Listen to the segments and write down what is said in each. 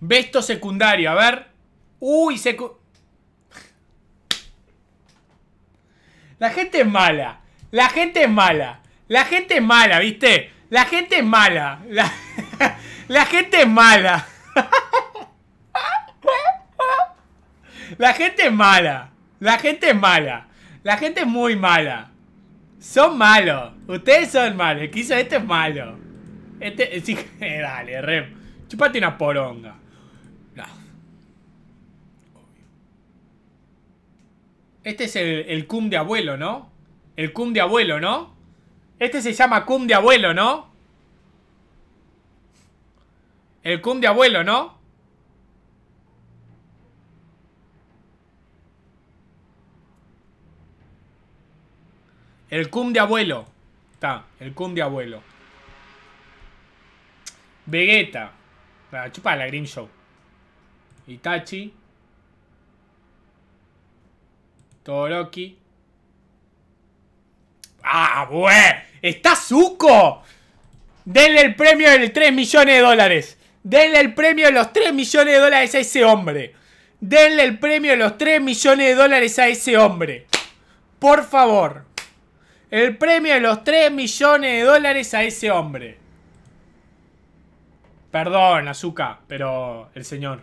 Vesto secundario, a ver. Uy, secu... La gente es mala. La gente es mala. La gente es mala, ¿viste? La gente es mala. La, gente es mala. La gente es mala. La gente es mala. La gente es muy mala. Son malos. Ustedes son malos. este es malo. Este. dale, Rem. Chupate una poronga. Este es el, cum de abuelo, ¿no? El cum de abuelo, ¿no? Este se llama cum de abuelo, ¿no? El cum de abuelo, ¿no? El cum de abuelo. Está, el cum de abuelo. Vegeta. la ah, chupa la Green Show. Itachi. Toroki, ¡Ah, güey! ¡Está Zuko! Denle el premio de los 3 millones de dólares. Denle el premio de los 3 millones de dólares a ese hombre. Denle el premio de los 3 millones de dólares a ese hombre. Por favor. El premio de los 3 millones de dólares a ese hombre. Perdón, Azuka pero el señor.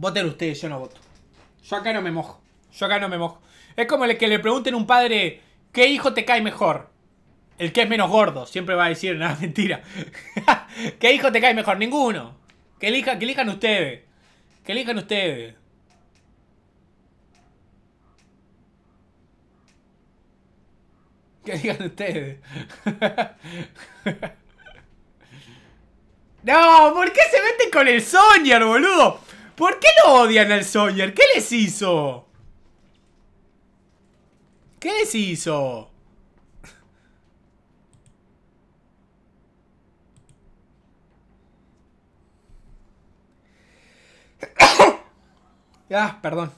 Voten ustedes, yo no voto. Yo acá no me mojo. Yo acá no me mojo. Es como el que le pregunten a un padre, ¿qué hijo te cae mejor? El que es menos gordo, siempre va a decir, nada, mentira. ¿Qué hijo te cae mejor? Ninguno. Que, elija, que elijan ustedes. Que elijan ustedes. Que elijan ustedes. no, ¿por qué se meten con el Sonyer, boludo? ¿Por qué lo odian al Sawyer? ¿Qué les hizo? ¿Qué les hizo? ah, perdón.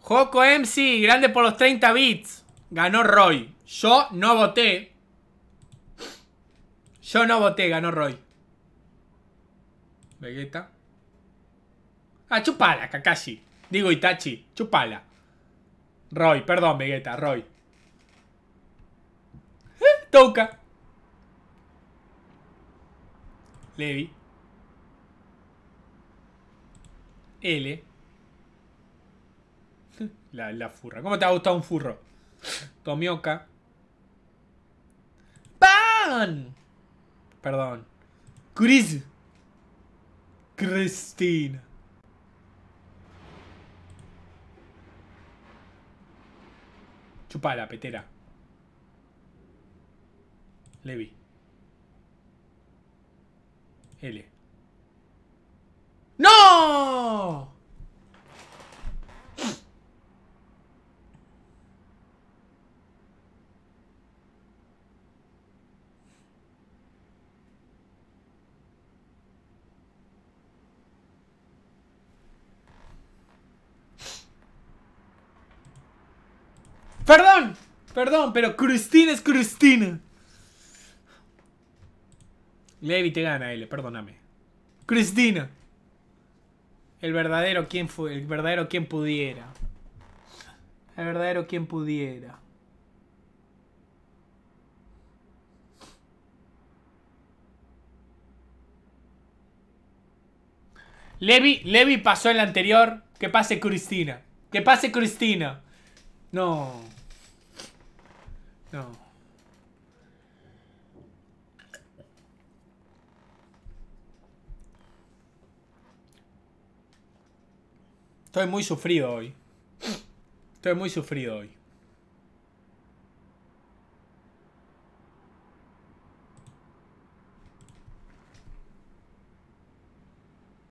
Joco MC, grande por los 30 bits. Ganó Roy. Yo no voté. Yo no voté, ganó Roy. Vegeta. Ah, chupala, Kakashi. Digo Itachi, chupala. Roy, perdón, Vegeta, Roy. Eh, Touka. Levi. L. La, furra. ¿Cómo te ha gustado un furro? Tomioka. ¡Pan! Perdón. Chris chupa la petera. Levi. L. Perdón, pero Cristina es Cristina. Levi te gana, L, perdóname. Cristina. El verdadero quien fue, el verdadero quien pudiera. El verdadero quien pudiera. Levi, Levi pasó el anterior. Que pase Cristina. Que pase Cristina. No. No. Estoy muy sufrido hoy. Estoy muy sufrido hoy.